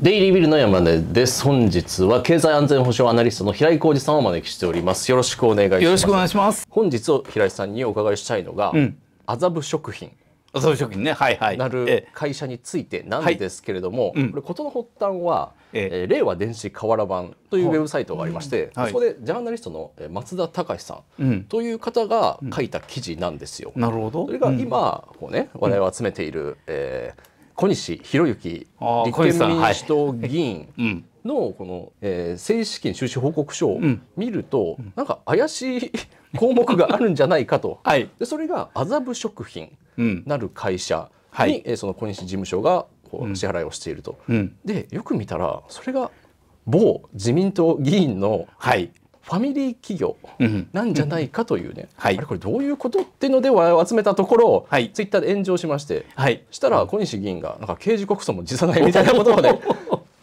デイリービルの山根です本日は経済安全保障アナリストの平井浩二さんをお招きしておりますよろしくお願いしますよろしくお願いします本日を平井さんにお伺いしたいのが、麻布、うん、食品麻布食品ねはいはいなる会社についてなんですけれども、はいこれ事の発端は、ええ令和電子瓦版というウェブサイトがありまして、はい、そこでジャーナリストの松田隆さんという方が書いた記事なんですよ。うん、なるほどそれが今、こうね、我々を集めている、うん、えー、小西博之立憲民主党議員のこの、えー、正式収支報告書を見ると、うん、なんか怪しい 項目があるんじゃないかと、はい、でそれが麻布食品なる会社に、うん、その小西事務所がこう支払いをしていると、うん、でよく見たらそれが某自民党議員の、はい、ファミリー企業なんじゃないかというね、はい、あれこれどういうことっていうので話を集めたところ、はい、ツイッターで炎上しまして、はい、したら小西議員がなんか刑事告訴も辞さないみたいなことま で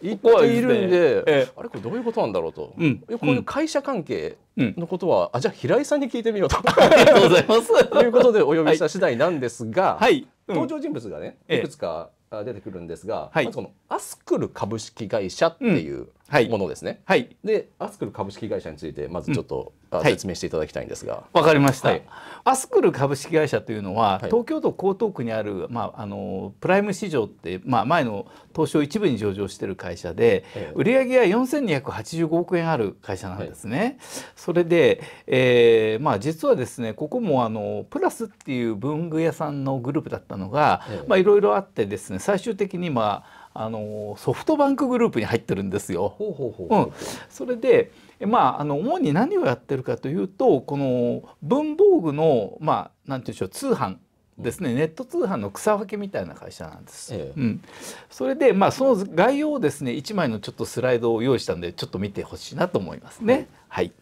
言っているんで、ええ、あれこれどういうことなんだろうと、うん、こういう会社関係のことは、うん、あじゃあ平井さんに聞いてみようと ありがとうございますと いうことでお呼びした次第なんですが、はい、うん、登場人物がねいくつか出てくるんですが、はまずこのアスクル株式会社っていう、ものですね。はい、でアスクル株式会社についてまずちょっと、うん、説明していただきたいんですが。わかりました、はい、アスクル株式会社というのは、東京都江東区にある、まあ、あのプライム市場って、まあ、前の東証一部に上場している会社で、えー、売上が4285億円ある会社なんですね。それで、えーまあ、実はですねここもあのプラスっていう文具屋さんのグループだったのが、えー、まあ、いろいろあってですね最終的に、まああのソフトバンクグループに入ってるんですよ。うん、それでまあ、あの主に何をやってるかというとこの文房具の、まあ、なんて言うんでしょう通販ですね、うん、ネット通販の草分けみたいな会社なんです。ええ、うん、それで、まあ、その概要をですね1枚のちょっとスライドを用意したんでちょっと見てほしいなと思いますね。はい、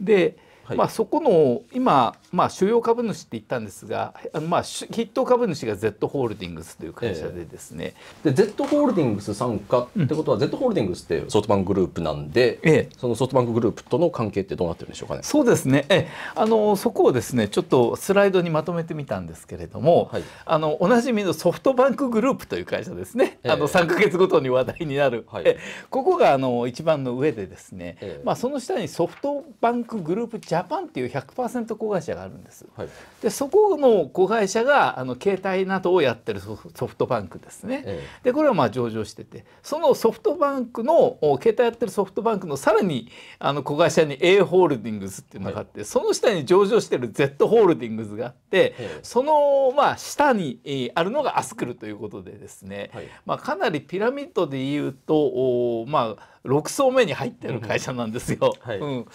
ではい、まあ、そこの今、まあ、主要株主って言ったんですが、まあ、筆頭株主が Z ホールディングスという会社でですね、えー、で Z ホールディングス傘下ってことは、うん、Z ホールディングスってソフトバンクグループなんで、えー、そのソフトバンクグループとの関係ってどうなってるんでしょうかね。そうですね、えー、あのそこをですねちょっとスライドにまとめてみたんですけれども、はい、あのおなじみのソフトバンクグループという会社ですね、えー、あの3か月ごとに話題になる、はい、ここがあの一番の上でですね、まあ、その下にソフトバンクグループジャャパンっていう100%子会社があるんです、はい、でそこの子会社があの携帯などをやってるソフトバンクですね、ええ、でこれはまあ上場しててそのソフトバンクの携帯やってるソフトバンクのさらにあの子会社に A ホールディングスっていうのがあって、はい、その下に上場してる Z ホールディングスがあって、え、そのまあ下にあるのがアスクルということでですね、はい、まあ、かなりピラミッドでいうとまあ6層目に入ってる会社なんですよ。うん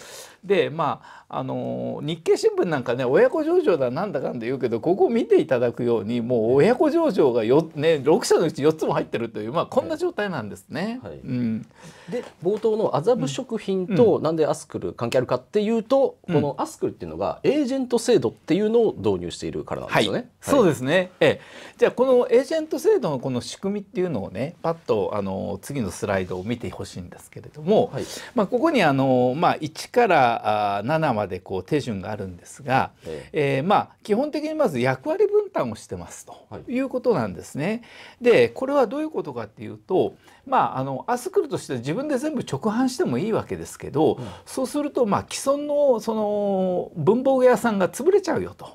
でまああの日経新聞なんかね親子上場だなんだかんだ言うけどここを見ていただくようにもう親子上場がよ、ね、6社のうち4つも入ってるという、まあ、こんな状態なんですね。はい、うん、で冒頭の麻布食品となんでアスクル関係あるかっていうと、うん、このアスクルっていうのがエージェント制度っていうのを導入しているからなんですよね。はい、そうですね、ええ、じゃあこのエージェント制度のこの仕組みっていうのをねパッとあの次のスライドを見てほしいんですけれども、はい、まあ、ここにあの、まあ、1からから7までこう手順があるんですが、えええー、まあ基本的にまず役割分担をしてますということなんですね。はい、でこれはどういうことかっていうと、まあ、あのアスクルとして自分で全部直販してもいいわけですけど、うん、そうすると、まあ、既存のその文房具屋さんが潰れちゃうよと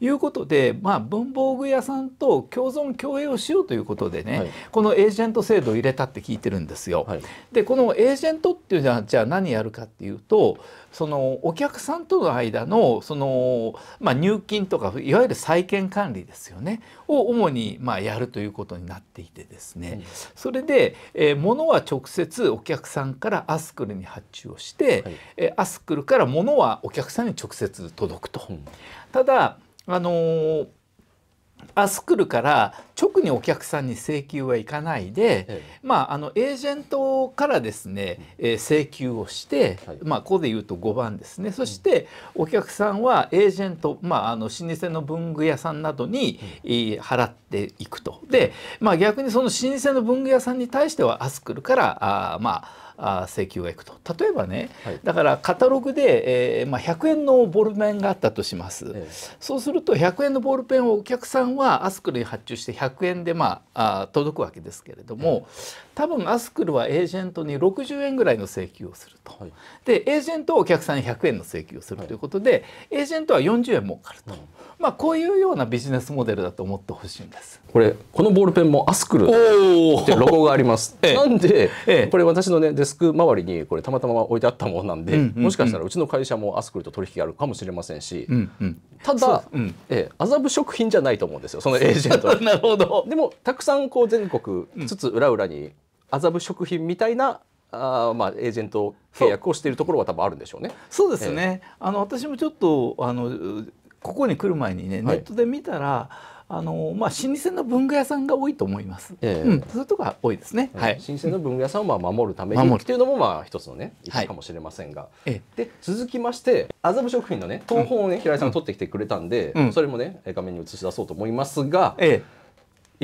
いうことで、まあ、文房具屋さんと共存共栄をしようということでね、はい、このエージェント制度を入れたって聞いてるんですよ。はい、でこのエージェントっていうのはじゃあ何やるかっていうとそのお客さんとの間のその、まあ、入金とかいわゆる債権管理ですよねを主にまあやるということになっていてですね、うん、それでえー、物は直接お客さんからアスクルに発注をして、はい、えー、アスクルから物はお客さんに直接届くと。うん、ただあのー明日来るから直にお客さんに請求はいかないで、ええ、まあ、あのエージェントからですね、えー、請求をして、はい、まあ、ここで言うと5番ですねそしてお客さんはエージェント、まあ、あの老舗の文具屋さんなどに、えー、払っていくとで、まあ、逆にその老舗の文具屋さんに対しては明日来るからあまああ請求がいくと例えばね、はい、だからカタログで、えーまあ、100円のボールペンがあったとします、ええ、そうすると100円のボールペンをお客さんはアスクルに発注して100円で、まあ、あ届くわけですけれども、多分アスクルはエージェントに60円ぐらいの請求をすると、はい、でエージェントはお客さんに100円の請求をするということで、はい、エージェントは40円儲かると、うん、まあ、こういうようなビジネスモデルだと思ってほしいんです。これこのボールペンもアスクルってロゴがあります。ええ、なんで、ええ、これ私のねデスク周りにこれたまたま置いてあったものなんで、もしかしたらうちの会社もアスクルと取引があるかもしれませんし、うんうん、ただ、うん、え麻布食品じゃないと思うんですよそのエージェントなるほどでもたくさんこう全国つつ裏裏に麻布食品みたいなあまあエージェント契約をしているところは多分あるんでしょうね。そうですね、えー、あの私もちょっとあのここに来る前にね、ネットで見たら、あのまあ老舗の文具屋さんが多いと思います。えー、うん、そういうとこが多いですね。はい。老舗の文具屋さんをまあ守るためにっていうのもまあ一つのね、かもしれませんが。はい、で続きまして麻布食品のね、東本をね、うん、平井さんが取ってきてくれたんで、うん、それもね画面に映し出そうと思いますが。ええー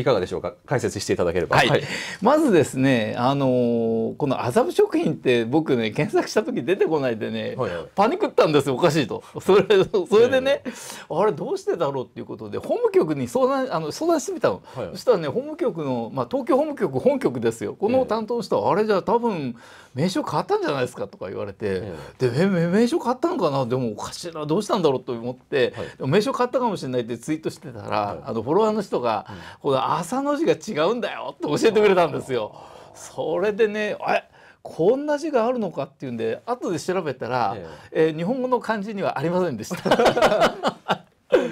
いかがでしょうか解説していただければ、はい、まずですねあのー、この麻布食品って僕ね検索した時出てこないでね、はいはい、パニクったんですよおかしいとそれそれでね、あれどうしてだろうっていうことで法務局に相談あの相談してみたの、はいそしたらね法務局の、まあ、東京法務局本局ですよこの担当の人は、あれじゃあ多分名称変わったんじゃないですかとか言われて、で名称変わったのかなでもおかしいなどうしたんだろうと思って、名称変わったかもしれないってツイートしてたら、あのフォロワーの人が、うん、この朝の字が違うんだよって教えてくれたんですよ。それでねあれこんな字があるのかっていうんで後で調べたら、えええー、日本語の漢字にはありませんでした。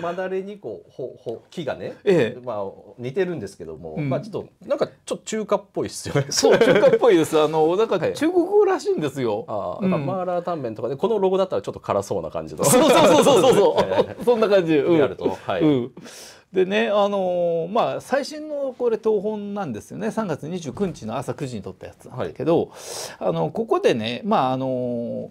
まだれにこうほほ木がね、ええ、まあ似てるんですけども、うん、まあちょっとなんかちょっと中華っぽいですよね。そう中華っぽいです。あの なんか中国語らしいんですよ。ああ、うん、マーラータンメンとかでこのロゴだったらちょっと辛そうな感じの。そうそうそうそうそうそう、えー、そんな感じ。うん、リアと、はい、うん、でねあのー、まあ最新のこれ東本なんですよね3月29日の朝9時に撮ったやつなんだけど、はい、あのここでねまああのー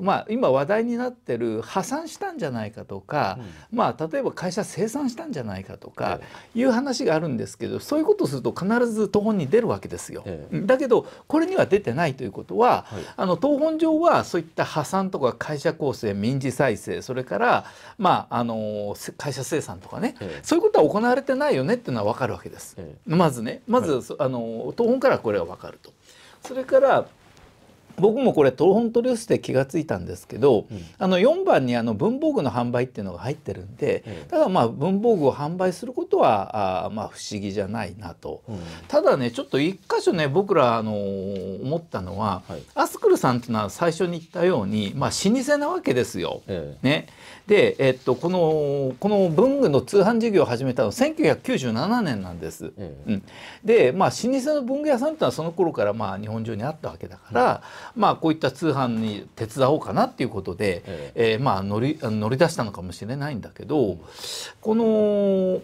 まあ、今話題になってる破産したんじゃないかとか、うん、まあ、例えば会社清算したんじゃないかとかいう話があるんですけどそういうことをすると必ず党本に出るわけですよ。ええ、だけどこれには出てないということは、はい、あの党本上はそういった破産とか会社構成民事再生それから、まあ、あの会社清算とかね、え、そういうことは行われてないよねっていうのは分かるわけです。まずねまず、はい、あの党本からこれは分かると。それから僕もこれ東本トリュースで気が付いたんですけど、うん、あの4番にあの文房具の販売っていうのが入ってるんで、うん、ただまあ文房具を販売することはあまあ不思議じゃないなと、うん、ただねちょっと一箇所ね僕らあの思ったのは、はい、アスクルさんっていうのは最初に言ったように、まあ、老舗なわけですよ。ええ、ね、で、えっと、このこの文具の通販事業を始めたの1997年なんです。え、うん、で、まあ、老舗の文具屋さんっていうのはその頃からまあ日本中にあったわけだから。まあ、こういった通販に手伝おうかなっていうことで、えええー、まあ、乗り乗り出したのかもしれないんだけどこの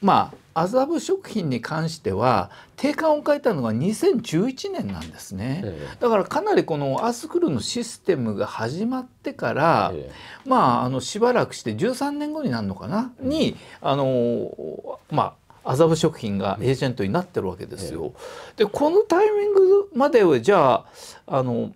まあ麻布食品に関しては定款を変えたのが2011年なんですね、えだからかなりこのアスクルのシステムが始まってから、え、まああのしばらくして13年後になるのかな、にあのまあ麻布食品がエージェントになってるわけですよ。でこのタイミングまでじゃああの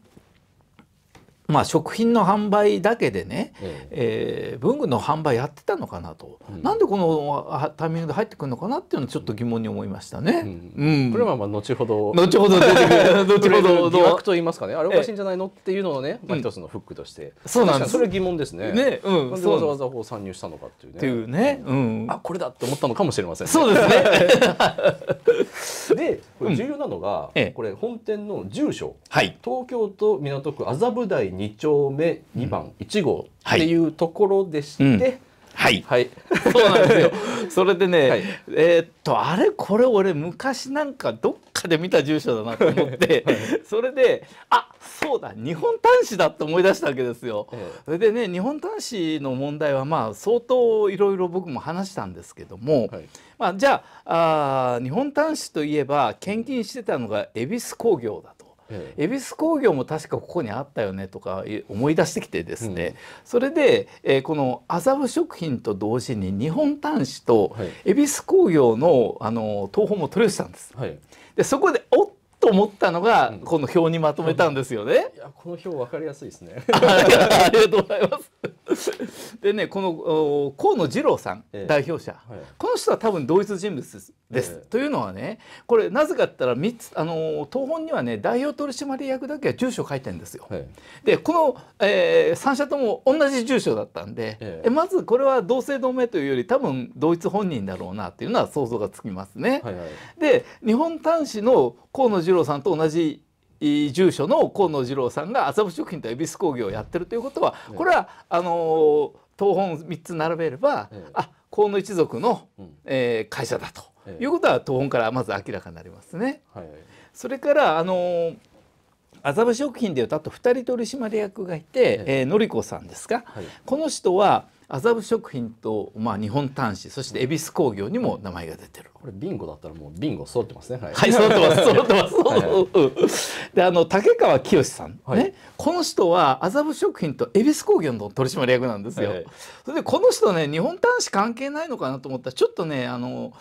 まあ、食品の販売だけでね、ええー、文具の販売やってたのかなと、うん、なんでこのタイミングで入ってくるのかなっていうのはちょっと疑問に思いましたね。うんうん、これはまあ後ほど後ほど出てくる後ほど疑惑と言いますかねあれおかしいんじゃないのっていうのをね、まあ、一つのフックとして、そうなんですそれ疑問ですね。ね、うん、なんでわざわざこう参入したのかっていうね。っていうね、うん、あこれだって思ったのかもしれません、ね、そうですね でこれ重要なのが、ええ、これ本店の住所、はい、東京都港区麻布台2丁目2番1号っていうところでして、はい、はい、そうなんですよ それでね、はい、えー、っとあれこれ俺昔なんかどっかで見た住所だなと思って はい、それであそうだ日本端子だって思い出したわけですよ。ええ、それでね日本端子の問題はまあ相当いろいろ僕も話したんですけども、はいまあ、じゃああ日本端子といえば献金してたのが恵比寿工業だ恵比寿工業も確かここにあったよねとか思い出してきてですね、うん、それで、えー、この麻布食品と同時に日本端子と恵比寿工業のあの東宝も取り寄せたんです。はい、でそこでおっと思ったのが、うん、この表にまとめたんですよね。いやこの表わかりやすいですね。ありがとうございます。でねこの河野二郎さん、ええ、代表者、はい、この人は多分同一人物です。えというのはねこれなぜかったら3つあの党本にはね代表取締役だけは住所書いてんですよ。はい、でこの、えー、3社とも同じ住所だったんで、えまずこれは同姓同名というより多分同一本人だろうなっていうのは想像がつきますね。はいはい、で日本端子の河野二郎さんと同じ住所の河野次郎さんが麻布食品と恵比寿工業をやってるということはこれはあの東本3つ並べれば、ええ、あ河野一族の、うん、えー、会社だと、え、いうことは東本からまず明らかになりますね。はい、それからあの麻布食品でいうとあと2人取締役がいて、ええー、のりこさんですか、はい、この人は麻布食品と、まあ、日本端子そして恵比寿工業にも名前が出てるこれビンゴだったらもうビンゴ揃ってますねはい、はい、揃ってます揃ってますはい、であの竹川清さん、はい、ねこの人は麻布食品と恵比寿工業の取締役なんですよ、はい、それでこの人ね日本端子関係ないのかなと思ったらちょっとねあの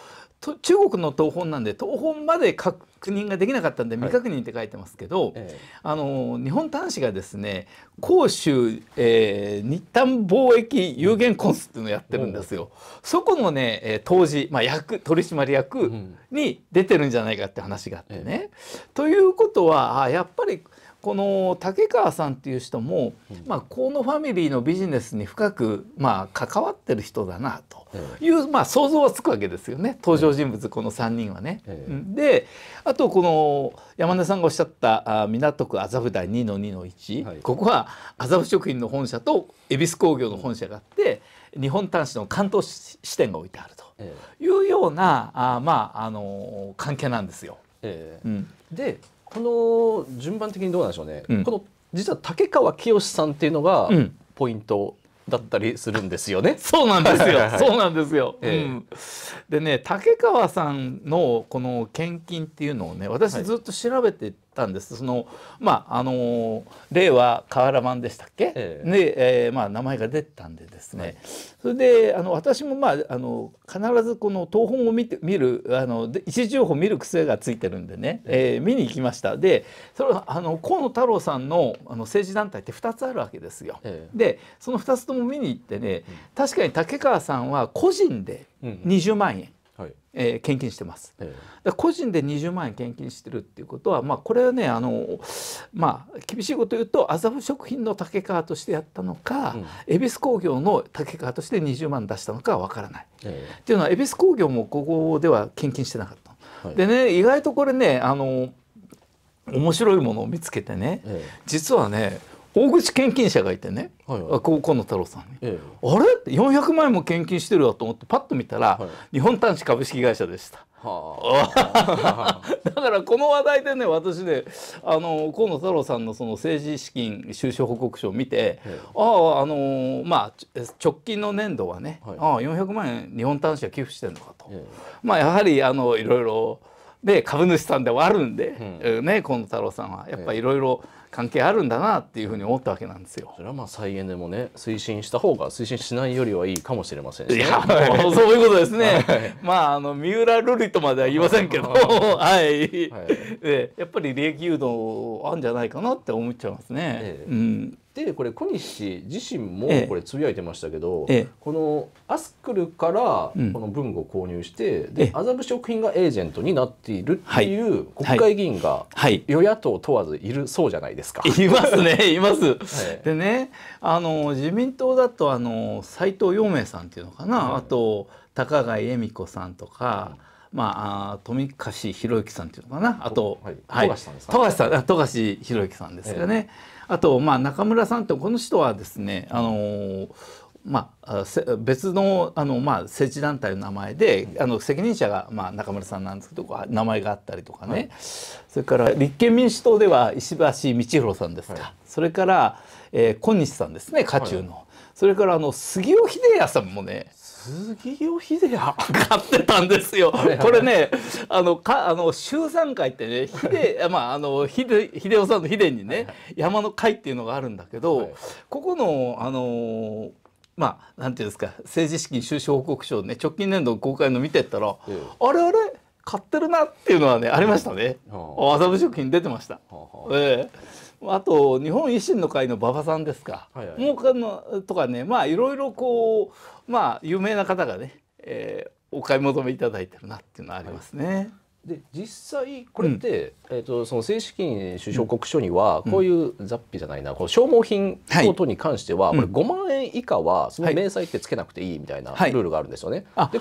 中国の東本なんで東本まで各認ができなかったんで未確認って書いてますけど、はいあの日本端子がですね広州、えー、日丹貿易有限コンスっていうのをやってるんですよ。うん、そこのね当時、まあ、役取締役に出てるんじゃないかって話があってね。うん、ということはあやっぱりこの竹川さんっていう人も、まあ、このファミリーのビジネスに深く、まあ、関わってる人だなという、まあ、想像はつくわけですよね登場人物この3人はね。であとこの山根さんがおっしゃった港区麻布台2の2の1、ここは麻布食品の本社と恵比寿工業の本社があって日本端子の関東支店が置いてあるというような、あまあ、あの関係なんですよ。うん、でこの順番的にどうなんでしょうね、うん、この実は竹川清さんっていうのがポイントだったりするんですよね。うん、そうなんですよ。そうなんですよ。えー、うん、でね、竹川さんのこの献金っていうのをね、私ずっと調べてたんですそのまああの令和河原版でしたっけ、ね、えで、えー、まあ、名前が出たんでですね、はい、それであの私も、まあ、あの必ずこの東本を見て見るあの一時情報見る癖がついてるんでね、ええー、見に行きましたでそれはあの河野太郎さんのあの政治団体って2つあるわけですよ。えでその2つとも見に行ってね、うん、確かに竹川さんは個人で20万円。うんはい、えー、献金してます、ええ、個人で20万円献金してるっていうことは、まあ、これはねあの、まあ、厳しいこと言うと麻布食品の竹川としてやったのか、恵比寿工業の竹川として20万出したのかは分からない、ええっていうのは恵比寿工業もここでは献金してなかった。はい、でね意外とこれねあの面白いものを見つけてね、実はね大口献金者がいてね、はいはい、河野太郎さんに、ええ、あれって400万円も献金してるわと思ってパッと見たら、はい、日本端子株式会社でした。はあ、だからこの話題でね私ねあの河野太郎さんのその政治資金収支報告書を見て、はい、あああのまあ直近の年度はね、はい、ああ400万円日本端子は寄付してるのかと、まあやはりあのいろいろ。で株主さんではあるんで、うん、ね、河野太郎さんはやっぱりいろいろ関係あるんだなっていうふうに思ったわけなんですよ。それはまあ再エネもね推進した方が推進しないよりはいいかもしれません、ね、いやそういうことですね。はい、まああの三浦瑠璃とまでは言いませんけど、はい。はい、でやっぱり利益誘導あんじゃないかなって思っちゃいますね。ええ、うん。でこれ小西自身もこれつぶやいてましたけど、ええ、このアスクルからこの文具を購入して、うん、で麻布食品がエージェントになっているっていう国会議員が与野党問わずいるそうじゃないですか。いますねいます。でねあの自民党だとあの斎藤陽明さんっていうのかな、うん、あと高貝恵美子さんとか。うんまあ、富樫博之さんっていうのかなあと、はい、富樫さんですか富樫さん富樫博之さんですよね、ええあと、まあ、中村さんってこの人はですね、あのーまあ、別のあの、まあ、政治団体の名前で、あの責任者が、まあ、中村さんなんですけど名前があったりとかね、はい、それから立憲民主党では石橋道弘さんですか、はい、それから、えー、小西さんですね渦中の、はい、それからあの杉尾秀哉さんもね杉尾秀也買ってたんですよ。これね、あのかあの修纂会ってね、秀まああの秀秀夫さんの秀にね、はい山の会っていうのがあるんだけど、はい、ここのあのまあ、なんていうんですか政治資金収支報告書ね直近年度公開の見てったら、ええ、あれあれ買ってるなっていうのはねありましたね、うん、麻布食品出てました、はあはあ、ええあと日本維新の会の馬場さんですか、はいはい、もうとかねまあいろいろこうまあ有名な方がね、えー、お買い求めいただいてるなっていうのはありますね。はいで実際これって、うん、えーと、その正式に首相国書には、こういう雑費じゃないな、うん、この消耗品等とに関しては、はい、これ5万円以下はその明細ってつけなくていいみたいなルールがあるんですよね。はい、で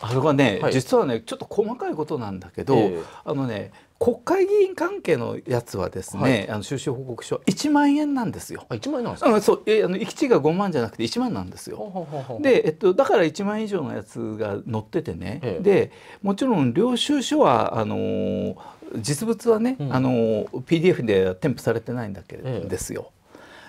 あれはね、はい、実はねちょっと細かいことなんだけど、えー、あのね国会議員関係のやつはですね、はい、あの収支報告書1万円なんですよ。あ1万円なんですかあそうえあの行きちが5万じゃなくて1万なんですよ。で、えっと、だから1万以上のやつが載っててね、ええ、でもちろん領収書はあのー、実物はね、うん、あのー、PDF で添付されてないんだけれど、え、ですよ。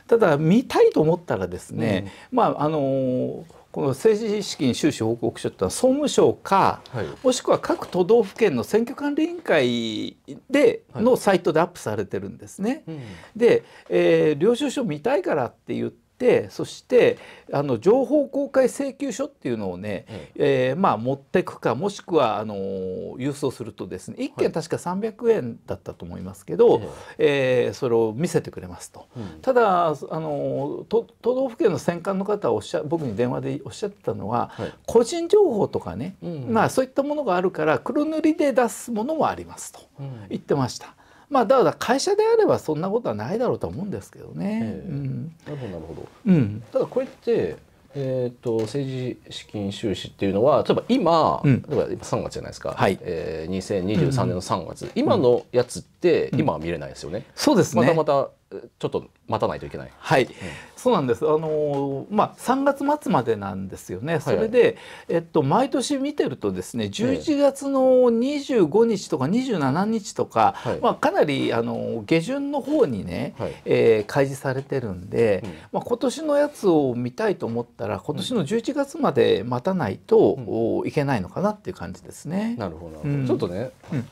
ただ見たいと思ったらですね、うん、まああのーこの政治資金収支報告書ってのは総務省か、はい、もしくは各都道府県の選挙管理委員会でのサイトでアップされてるんですね。はい、で、えー、領収書見たいからって言っててそしてあの情報公開請求書っていうのをね、ええー、まあ、持ってくかもしくはあの郵送するとですね1件確か300円だったと思いますけど、はい、ええー、それを見せてくれますと、うん、ただあの都道府県の選管の方はおっしゃ僕に電話でおっしゃってたのは、はい、個人情報とかね、うんうん、まあ、そういったものがあるから黒塗りで出すものもありますと言ってました。うんまあだから会社であればそんなことはないだろうと思うんですけどね。えーうん、なるほどなるほど。うん、ただこれってえーと、政治資金収支っていうのは例えば今、うん、例えば3月じゃないですか、はいえー、2023年の3月、うん、今のやつって今は見れないですよね、うん、そうです、ね、またまたちょっと待たないといけない。はい、そうなんです。あのまあ三月末までなんですよね。それで、はい、えっと毎年見てるとですね、十一月の二十五日とか二十七日とか、はい、まあかなりあの下旬の方にね、はい、えー、開示されてるんで、うん、まあ今年のやつを見たいと思ったら今年の十一月まで待たないと、いけないのかなっていう感じですね。なるほど、ちょっとね。うん、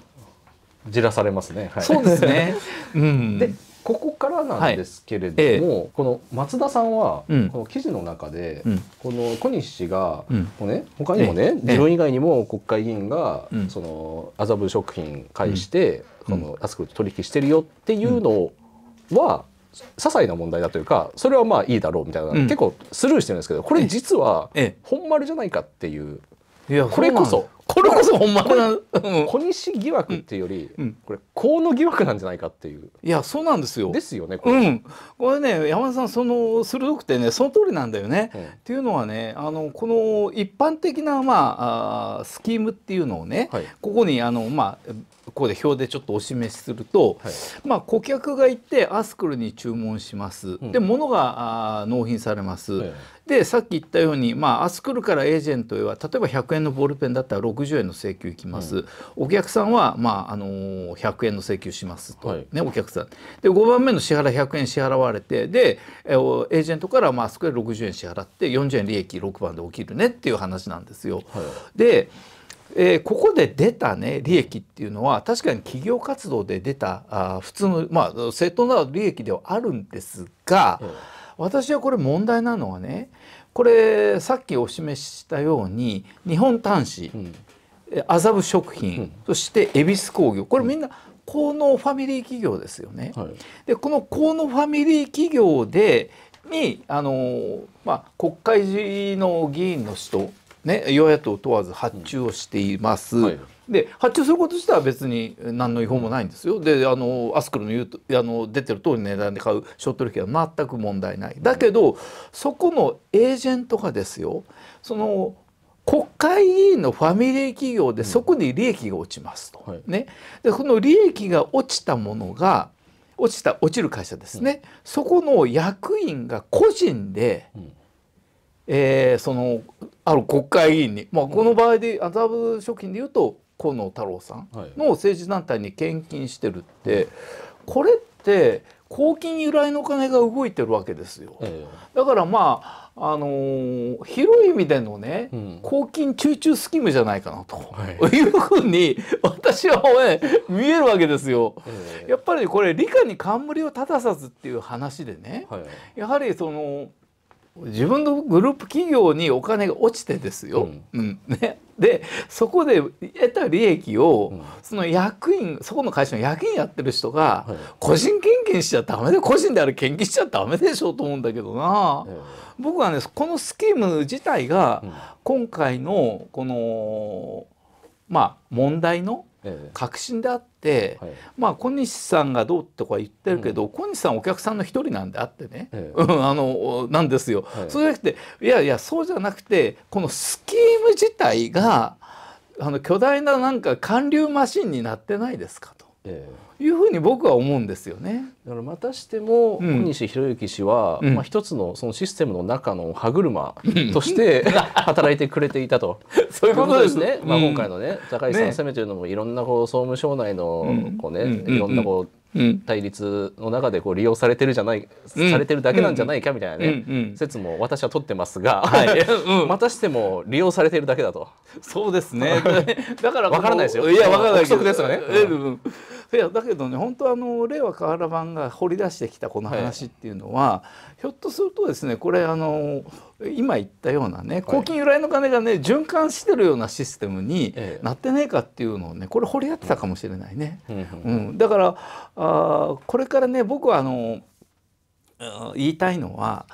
じらされますね。はい、そうですね。うん、で、ここからなんですけれども、はい、この松田さんは、この記事の中で、うん、この小西氏が、うね他にもね、自分以外にも国会議員が、その麻布食品介して、うん、の安く取引してるよっていうのは、些細な問題だというかそれはまあいいだろうみたいな、結構スルーしてるんですけどこれ実は本丸じゃないかっていう、いやこれこそこれこそほんまな小西疑惑っていうより、うん、これ河野疑惑なんじゃないかっていういやそうなんですよですよねこれ,、うん、これね山田さんその鋭くてねその通りなんだよね、うん、っていうのはねあのこの一般的な、まあ、あスキームっていうのをね、はい、ここにあの、まあ、ここで表でちょっとお示しすると、はい、まあ、顧客が行ってアスクルに注文します、うん、で物が納品されます、はい、でさっき言ったように、まあ、アスクルからエージェントへは例えば100円のボールペンだったら6 60円の請求いきます、うん、お客さんは、まああのー、100円の請求しますと、はい、ね、お客さんで5番目の支払い100円支払われてで、えエージェントから、まあそこで60円支払って40円利益6番で起きるねっていう話なんですよ。はい、でえー、ここで出たね利益っていうのは確かに企業活動で出たあ普通のまあ正当な利益ではあるんですが、私はこれ問題なのはねこれさっきお示ししたように日本端子、うん麻布食品、そして恵比寿工業これみんな高能ファミリー企業ですよね。はい、でこの高能ファミリー企業でにあの、まあ、国会の議員の人、ね、与野党問わず発注をしています。うんはい、で発注すること自体は別に何の違法もないんですよ。であのアスクルの言うとあの出てる通りの値段で買うショト取引は全く問題ない。だけどそこのエージェントがですよその国会議員のファミリー企業でそこに利益が落ちますと、うんはい、ね、でこの利益が落ちたものが落ちた落ちる会社ですね、うん、そこの役員が個人で、うん、えー、そのある国会議員に、まあ、この場合で麻布貯金でいうと河野太郎さんの政治団体に献金してるって、はい、これって公金由来の金が動いてるわけですよ。えー、だからまああのー、広い意味でのね、うん、公金中中スキムじゃないかなと、はい、いうふうに私は、ね、見えるわけですよ。えー、やっぱりこれ理科に冠を立たさずっていう話でね、はい、やはりその自分のグループ企業にお金が落ちてですよ。うん、うん、ね、でそこで得た利益を、うん、その役員そこの会社の役員やってる人が、はい、個人献金しちゃダメで個人であれ献金しちゃダメでしょうと思うんだけどな、僕はねこのスキーム自体が、今回のこのまあ問題の確信であって、はい、まあ小西さんがどうとか言ってるけど、うん、小西さんお客さんの一人なんであってね、ええ、あのなんですよ。ええ、それじゃなくていやいやそうじゃなくてこのスキーム自体があの巨大ななんか還流マシンになってないですかと。ええいうふうに僕は思うんですよね。だからまたしても小西博之氏は、うん、まあ一つのそのシステムの中の歯車として 働いてくれていたと そういうことですね。まあ今回のね高井さん攻めというのもいろんなこう総務省内のこうねいろんなこう対立の中でこう利用されてるじゃない、されてるだけなんじゃないかみたいなね、説も私は取ってますが、はい、またしても利用されてるだけだと。そうですね。だからわからないですよ。いやわからないですよね。うんいやだけどね本当あの令和河原版が掘り出してきたこの話っていうのは、はい、ひょっとするとですねこれあの今言ったようなね公金由来の金がね循環してるようなシステムになってねえかっていうのをねこれ掘り当てたかもしれないね。うん、うん、だからあこれからね僕はあの言いたいのは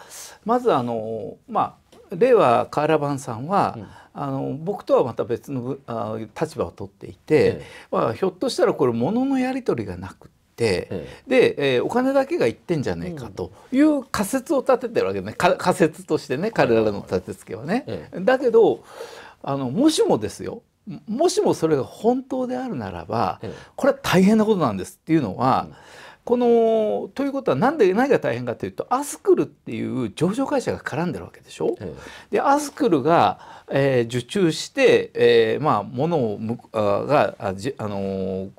まずあのまあ令和河原版さんは、うんあの僕とはまた別のあ立場を取っていて、まあ、ひょっとしたらこれ物のやり取りがなくて。で、えー、お金だけがいってんじゃねえかという仮説を立ててるわけね仮説としてね彼らの立て付けはね。だけどあのもしもですよもしもそれが本当であるならばこれは大変なことなんですっていうのは。うんこのということは何で何が大変かというとアスクルっていう上場会社が絡んでるわけでしょ。ええ、でアスクルが、えー、受注して、えー、まあ物をあがあじあのー、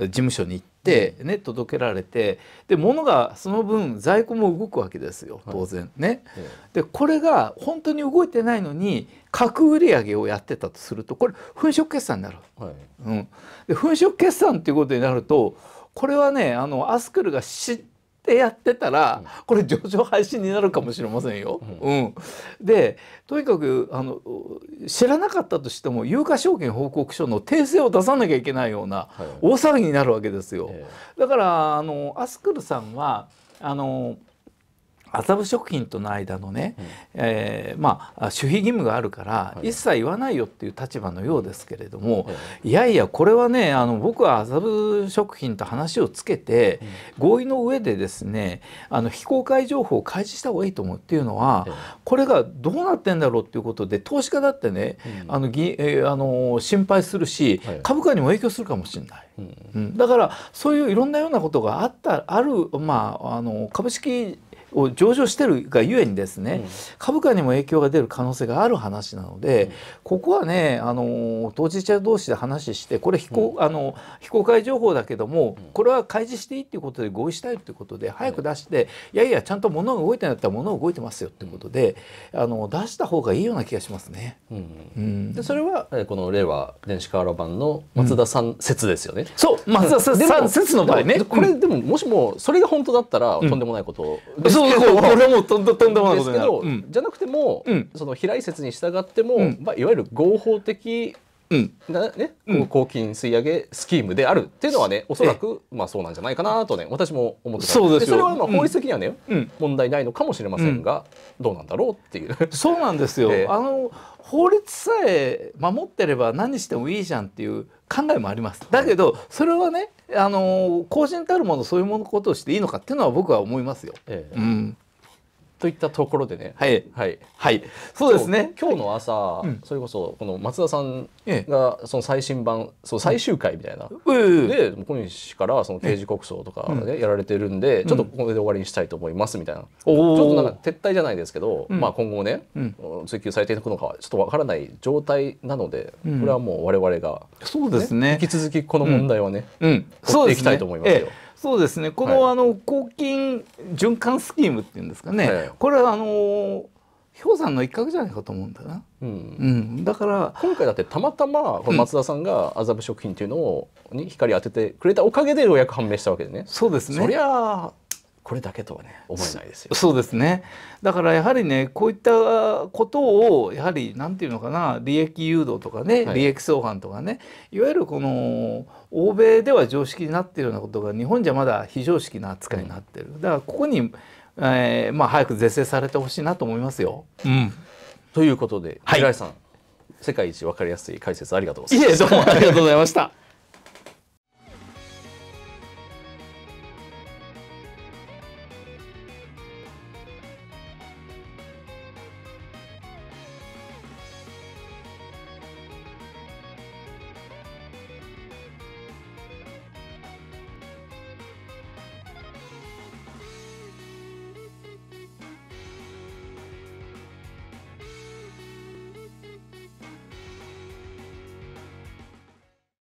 事務所に行って。ね、届けられてで物がその分在庫も動くわけですよ当然ね。はいええ、でこれが本当に動いてないのに格売上をやってたとするとこれ粉飾決算になる。はい、うん、で粉飾決算っていうことになるとこれはねあのアスクルが知ってやってたら、うん、これ上場廃止になるかもしれませんよ。うん、うん、でとにかくあの知らなかったとしても有価証券報告書の訂正を出さなきゃいけないような大騒ぎになるわけですよ。はい、だからあのアスクルさんはあの。麻布食品との間のね、うん、えー、まあ、守秘義務があるから、一切言わないよっていう立場のようですけれども、はい、いやいやこれはねあの僕は麻布食品と話をつけて、うん、合意の上でですねあの非公開情報を開示した方がいいと思うっていうのは、これがどうなってんだろうっていうことで投資家だってね、うん、あのぎ、えー、あの心配するし、はい、株価にも影響するかもしれない。うんだからそういういろんなようなことがあったある、まあ、あの株式を上場してるがゆえにですね、株価にも影響が出る可能性がある話なので、ここはねあの当事者同士で話してこれ非公,、あの非公開情報だけどもこれは開示していいっていうことで合意したいということで早く出して、いやいやちゃんと物が動いてなだったら物動いてますよっていうことで、あの出した方がいいような気がしますね。うんでそれはこの令和電子瓦版の松田さん説ですよね。そう松田さん説の場合ね。これでももしもそれが本当だったらとんでもないことですそうそうこれもとんとんでもないですけど、うん、じゃなくても、うん、その飛来説に従っても、うん、まあ、いわゆる合法的なね、公金吸い上げスキームであるっていうのはねおそらく、まあ、そうなんじゃないかなとね私も思ってたそうですそれはまあ法律的にはね、問題ないのかもしれませんが、どうなんだろうっていうそうなんですよ、えー、あの法律さえ守ってれば何してもいいじゃんっていう考えもありますだけど、それはねあの公人たるものそういうものことをしていいのかっていうのは僕は思いますよ。ええ、うんといったところでね。はい。はい。はい。そうですね。今日の朝、それこそ、この松田さんが、その最新版、そう、最終回みたいな。で、小西から、その刑事告訴とか、ね、やられてるんで、ちょっとこれで終わりにしたいと思いますみたいな。ちょっとなんか撤退じゃないですけど、まあ、今後ね、追及されていくのか、ちょっとわからない状態なので。これはもう、我々が。そうですね。引き続き、この問題はね。うん。そういきたいと思いますよ。そうですねこのはい、あの公金循環スキームっていうんですかね、はい、これはあの氷山の一角じゃないかと思うんだな、うん、うん、だから今回だってたまたま松田さんが麻布食品っていうのを、に光当ててくれたおかげでようやく判明したわけでねそうですねそりゃこれだけとはね思えないですよそうですねだからやはりねこういったことをやはりなんていうのかな利益誘導とかね、利益相反とかねいわゆるこの欧米では常識になっているようなことが日本じゃまだ非常識な扱いになってる、うん、だからここに、えー、まあ、早く是正されてほしいなと思いますよ。うん、ということで平井さん、はい、世界一わかりやすい解説ありがとうございます。いえどうもありがとうございました。